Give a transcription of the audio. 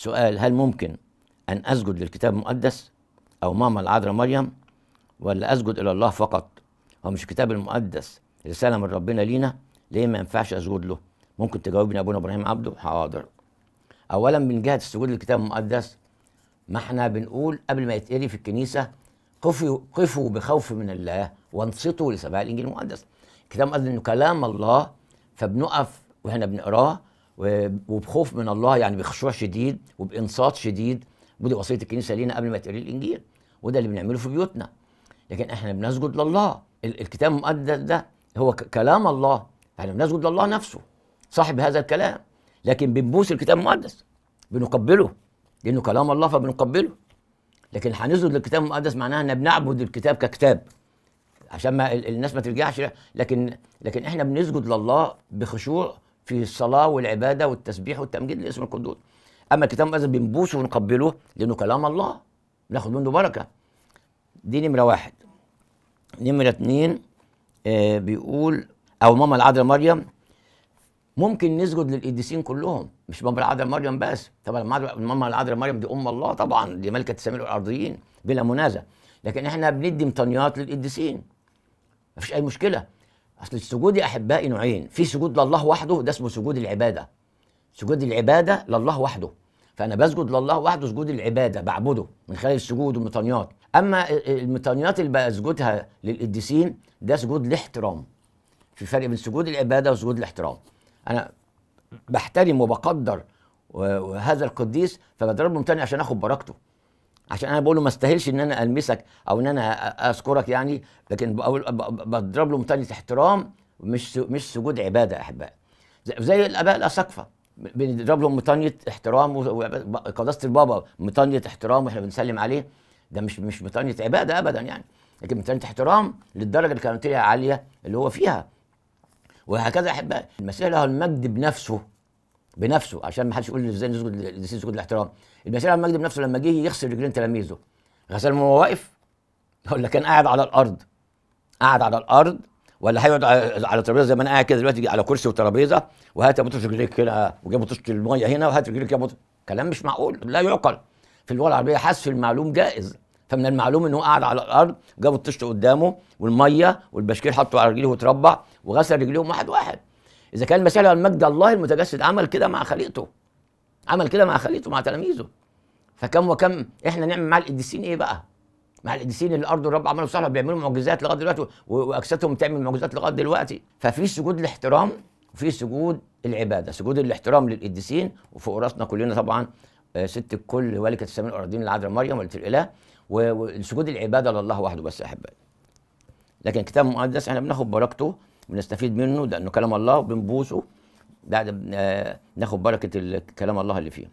سؤال هل ممكن أن أسجد للكتاب المقدس أو ماما العذراء مريم ولا أسجد إلى الله فقط هو مش الكتاب المقدس رسالة من ربنا لينا ليه ما ينفعش أسجد له ممكن تجاوبني أبونا إبراهيم عبده حاضر أولا من جهة السجود للكتاب المقدس ما احنا بنقول قبل ما يتقري في الكنيسة قفوا قفوا بخوف من الله وانصتوا لسماع الإنجيل المقدس الكتاب المقدس إنه كلام الله فبنقف وهنا بنقراه وبخوف من الله يعني بخشوع شديد وبانصات شديد ودي وصيه الكنيسه لينا قبل ما تقري الانجيل وده اللي بنعمله في بيوتنا لكن احنا بنسجد لله الكتاب المقدس ده هو كلام الله يعني بنسجد لله نفسه صاحب هذا الكلام لكن بنبوس الكتاب المقدس بنقبله لانه كلام الله فبنقبله لكن هنسجد للكتاب المقدس معناها ان بنعبد الكتاب ككتاب عشان ما الناس ما ترجعش لكن لكن احنا بنسجد لله بخشوع في الصلاة والعبادة والتسبيح والتمجيد لاسم القدوس أما الكتاب المقدس بنبوسه ونقبله لأنه كلام الله ناخد منه بركة دي نمرة واحد نمرة اتنين آه بيقول أو ماما العذراء مريم ممكن نسجد للقديسين كلهم مش ماما العذراء مريم بس طبعا ماما العذراء مريم دي أم الله طبعا دي ملكة السماء والأرضيين بلا منازع لكن احنا بندي مطنيات للقديسين مفيش أي مشكلة اصل السجود يا احبائي نوعين في سجود لله وحده ده اسمه سجود العباده سجود العباده لله وحده فانا بسجد لله وحده سجود العباده بعبده من خلال السجود والمطانيات اما المطانيات اللي بسجدها للقديسين ده سجود الاحترام في فرق بين سجود العباده وسجود الاحترام انا بحترم وبقدر هذا القديس فبضرب تاني عشان اخد بركته عشان انا بقول له ما استاهلش ان انا المسك او ان انا اذكرك يعني لكن بضرب له متانة احترام مش مش سجود عباده احباء زي الاباء الاساقفه بنضرب لهم متانية احترام قداسة البابا متانية احترام واحنا بنسلم عليه ده مش مش متانية عبادة ابدا يعني لكن متانية احترام للدرجة اللي كانت عالية اللي هو فيها وهكذا احباء المسيح له المجد بنفسه بنفسه عشان ما حدش يقول ازاي نسجد نسيت سجود الاحترام المسيح المجد بنفسه لما جه يغسل رجلين تلاميذه غسلهم وهو واقف ولا كان قاعد على الارض قاعد على الارض ولا هيقعد على ترابيزه زي ما انا قاعد كده دلوقتي على كرسي وترابيزه وهات يا بطرس رجليك هنا وجاي بطرس الميه هنا وهات رجليك يا بطرس كلام مش معقول لا يعقل في اللغه العربيه حذف المعلوم جائز فمن المعلوم ان هو قاعد على الارض وجاب الطشت قدامه والميه والبشكير حطه على رجله وتربع وغسل رجليهم واحد واحد اذا كان المسيح له المجد الله المتجسد عمل كده مع خليقته عمل كده مع خليقته مع تلاميذه فكم وكم احنا نعمل مع القديسين ايه بقى مع القديسين اللي الارض والرب عملوا صالح بيعملوا معجزات لغايه دلوقتي واجسادهم بتعمل معجزات لغايه دلوقتي ففي سجود الاحترام وفي سجود العباده سجود الاحترام للقديسين وفوق راسنا كلنا طبعا آه، ست الكل ملكه السماء الأراضين العذراء مريم ولدة الاله وسجود العباده لله وحده بس يا احبائي لكن الكتاب المقدس احنا بناخد بركته بنستفيد منه لانه كلام الله وبنبوسه بعد آه، ناخد بركه كلام الله اللي فيه